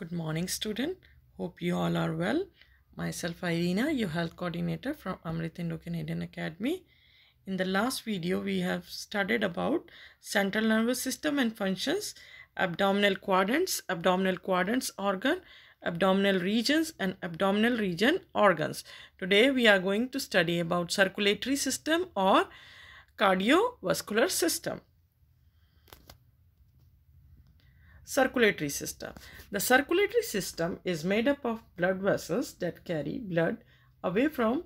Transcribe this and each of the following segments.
Good morning student. Hope you all are well. Myself Irina, your health coordinator from Amrit Indo-Canadian Academy. In the last video, we have studied about central nervous system and functions, abdominal quadrants, abdominal quadrants organ, abdominal regions and abdominal region organs. Today, we are going to study about circulatory system or cardiovascular system. circulatory system. The circulatory system is made up of blood vessels that carry blood away from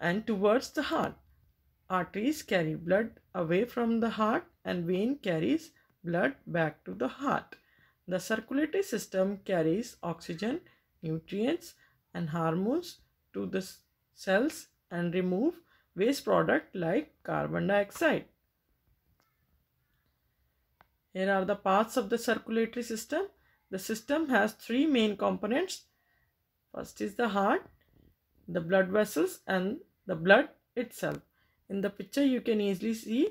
and towards the heart. Arteries carry blood away from the heart and vein carries blood back to the heart. The circulatory system carries oxygen, nutrients and hormones to the cells and remove waste product like carbon dioxide. Here are the parts of the circulatory system. The system has three main components. First is the heart, the blood vessels and the blood itself. In the picture you can easily see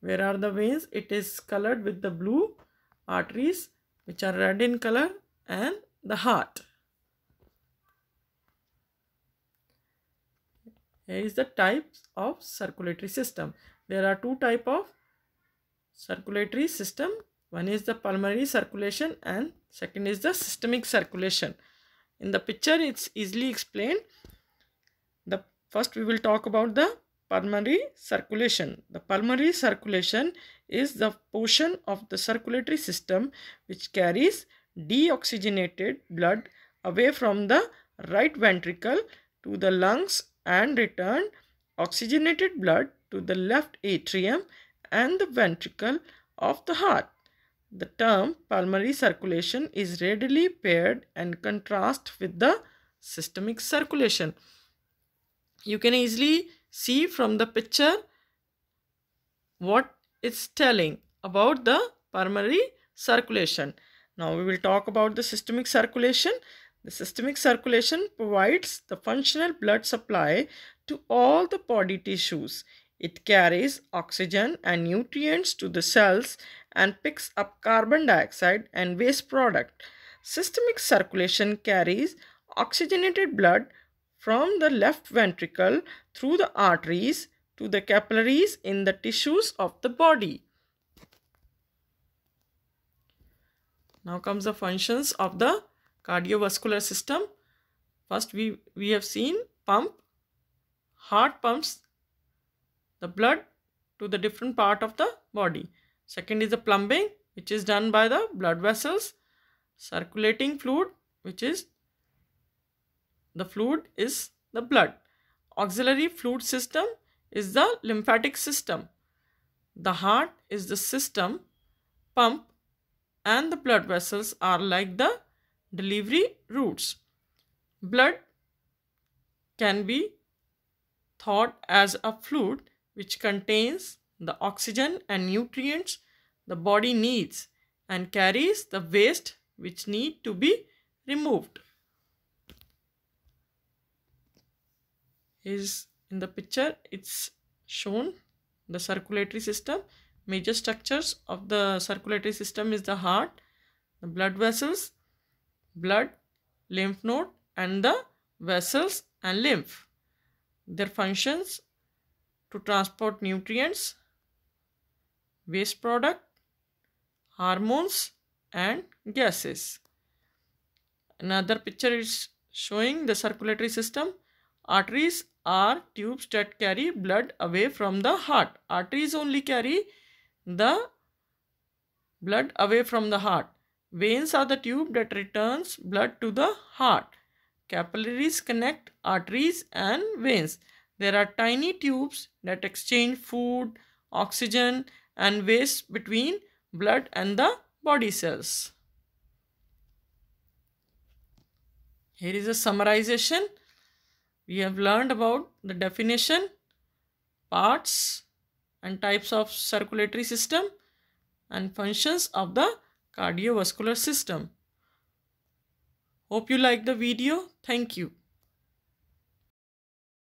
where are the veins. It is colored with the blue arteries which are red in color and the heart. Here is the types of circulatory system. There are two type of circulatory system. One is the pulmonary circulation and second is the systemic circulation. In the picture, it's easily explained. The First, we will talk about the pulmonary circulation. The pulmonary circulation is the portion of the circulatory system which carries deoxygenated blood away from the right ventricle to the lungs and return oxygenated blood to the left atrium and the ventricle of the heart. The term pulmonary circulation is readily paired and contrast with the systemic circulation. You can easily see from the picture what it's telling about the pulmonary circulation. Now we will talk about the systemic circulation. The systemic circulation provides the functional blood supply to all the body tissues. It carries oxygen and nutrients to the cells and picks up carbon dioxide and waste product. Systemic circulation carries oxygenated blood from the left ventricle through the arteries to the capillaries in the tissues of the body. Now comes the functions of the cardiovascular system. First we, we have seen pump. Heart pumps the blood to the different part of the body. Second is the plumbing which is done by the blood vessels. Circulating fluid which is the fluid is the blood. Auxiliary fluid system is the lymphatic system. The heart is the system pump and the blood vessels are like the delivery routes. Blood can be thought as a fluid which contains the oxygen and nutrients the body needs and carries the waste which need to be removed is in the picture it's shown the circulatory system major structures of the circulatory system is the heart the blood vessels blood lymph node and the vessels and lymph their functions to transport nutrients, waste product, hormones and gases. Another picture is showing the circulatory system. Arteries are tubes that carry blood away from the heart. Arteries only carry the blood away from the heart. Veins are the tube that returns blood to the heart. Capillaries connect arteries and veins. There are tiny tubes that exchange food, oxygen and waste between blood and the body cells. Here is a summarization. We have learned about the definition, parts and types of circulatory system and functions of the cardiovascular system. Hope you like the video. Thank you.